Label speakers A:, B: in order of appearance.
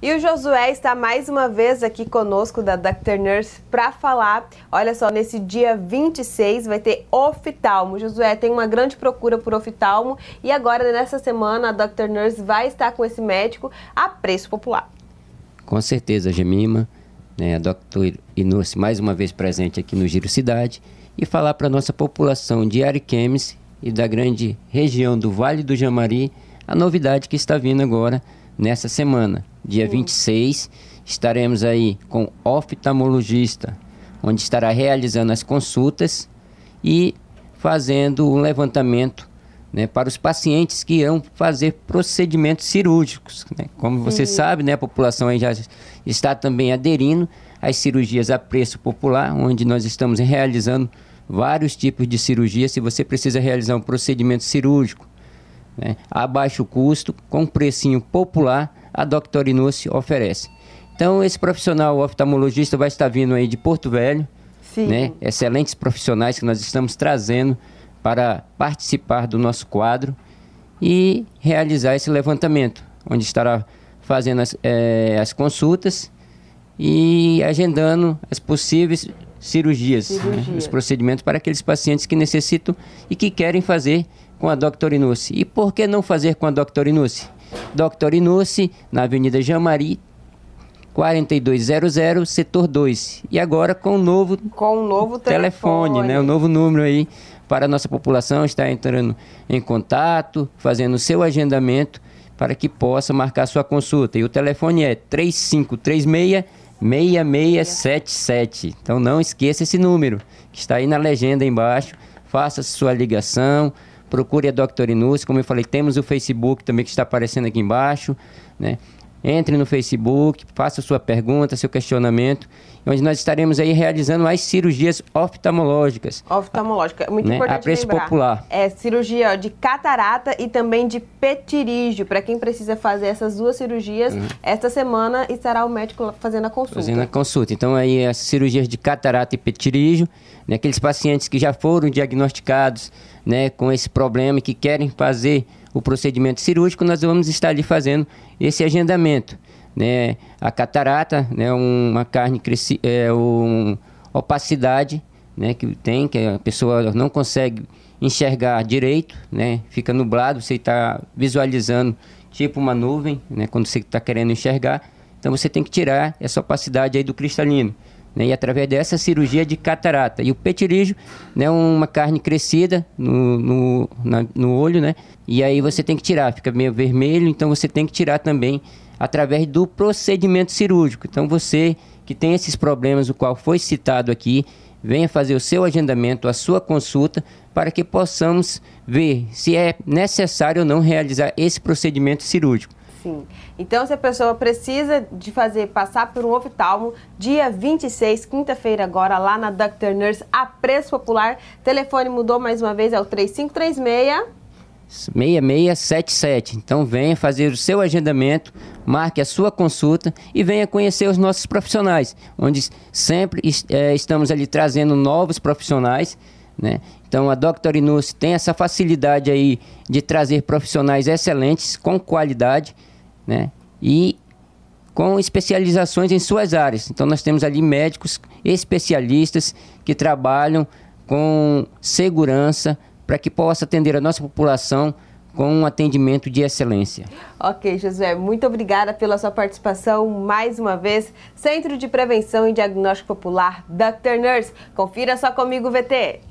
A: E o Josué está mais uma vez aqui conosco da Dr. Nurse para falar. Olha só, nesse dia 26 vai ter oftalmo. Josué tem uma grande procura por oftalmo e agora nessa semana a Dr. Nurse vai estar com esse médico a preço popular.
B: Com certeza, Gemima, né, a Dr. Nurse mais uma vez presente aqui no Giro Cidade e falar para nossa população de Ariquemes e da grande região do Vale do Jamari a novidade que está vindo agora nessa semana dia Sim. Hum. 26, estaremos aí com oftalmologista, onde estará realizando as consultas e fazendo um levantamento né, para os pacientes que irão fazer procedimentos cirúrgicos. Né? Como você uhum. sabe, né, a população já está também aderindo às cirurgias a preço popular, onde nós estamos realizando vários tipos de cirurgia. Se você precisa realizar um procedimento cirúrgico né, a baixo custo, com um precinho popular, a Dr. Inúcio oferece. Então, esse profissional oftalmologista vai estar vindo aí de Porto Velho, Sim. Né? excelentes profissionais que nós estamos trazendo para participar do nosso quadro e realizar esse levantamento, onde estará fazendo as, é, as consultas e agendando as possíveis cirurgias, né? os procedimentos para aqueles pacientes que necessitam e que querem fazer com a Dr. Inucci. E por que não fazer com a Dr. Inucci? Dr. Inucci, na Avenida Jamari, 4200, setor 2. E agora com o novo, com um novo telefone, telefone, né? O novo número aí para a nossa população estar entrando em contato, fazendo o seu agendamento para que possa marcar sua consulta. E o telefone é 3536 6677. Então não esqueça esse número que está aí na legenda embaixo. Faça sua ligação, Procure a Dr. Inus, como eu falei, temos o Facebook também que está aparecendo aqui embaixo, né? Entre no Facebook, faça sua pergunta, seu questionamento, onde nós estaremos aí realizando as cirurgias oftalmológicas.
A: Oftalmológica, é muito né? importante A preço lembrar. popular. É cirurgia de catarata e também de petirígio. Para quem precisa fazer essas duas cirurgias, uhum. esta semana estará o médico fazendo a consulta. Fazendo
B: a consulta. Então aí as cirurgias de catarata e petirígio, né? aqueles pacientes que já foram diagnosticados né, com esse problema e que querem fazer o procedimento cirúrgico, nós vamos estar ali fazendo esse agendamento. Né? A catarata, né? uma carne cresci é, um, opacidade né? que tem, que a pessoa não consegue enxergar direito, né? fica nublado, você está visualizando tipo uma nuvem, né? quando você está querendo enxergar. Então você tem que tirar essa opacidade aí do cristalino. Né, e através dessa cirurgia de catarata. E o petirígio é né, uma carne crescida no, no, na, no olho, né? E aí você tem que tirar, fica meio vermelho, então você tem que tirar também através do procedimento cirúrgico. Então você que tem esses problemas, o qual foi citado aqui, venha fazer o seu agendamento, a sua consulta, para que possamos ver se é necessário ou não realizar esse procedimento cirúrgico.
A: Sim. Então, se a pessoa precisa de fazer, passar por um oftalmo, dia 26, quinta-feira agora, lá na Dr. Nurse, a preço popular. Telefone mudou mais uma vez, é o 3536...
B: 6677. Então venha fazer o seu agendamento, marque a sua consulta e venha conhecer os nossos profissionais, onde sempre é, estamos ali trazendo novos profissionais. Né? Então a Dr. Inus tem essa facilidade aí de trazer profissionais excelentes, com qualidade, né? E com especializações em suas áreas. Então nós temos ali médicos especialistas que trabalham com segurança para que possa atender a nossa população com um atendimento de excelência.
A: Ok, José, muito obrigada pela sua participação mais uma vez. Centro de Prevenção e Diagnóstico Popular, Dr. Nurse. Confira só comigo, VT.